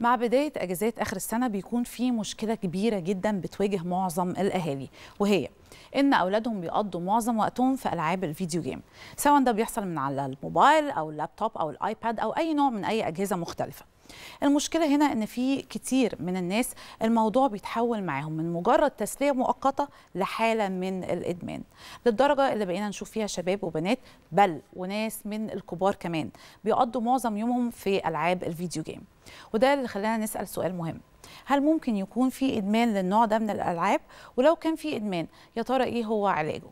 مع بداية أجازات آخر السنة بيكون في مشكلة كبيرة جدا بتواجه معظم الأهالي وهي ان اولادهم بيقضوا معظم وقتهم في العاب الفيديو جيم سواء ده بيحصل من على الموبايل او اللابتوب او الايباد او اي نوع من اي اجهزه مختلفه المشكله هنا ان في كتير من الناس الموضوع بيتحول معاهم من مجرد تسليه مؤقته لحاله من الادمان للدرجه اللي بقينا نشوف فيها شباب وبنات بل وناس من الكبار كمان بيقضوا معظم يومهم في العاب الفيديو جيم وده اللي خلانا نسال سؤال مهم هل ممكن يكون في ادمان للنوع ده من الالعاب ولو كان في ادمان يا ترى ايه هو علاجه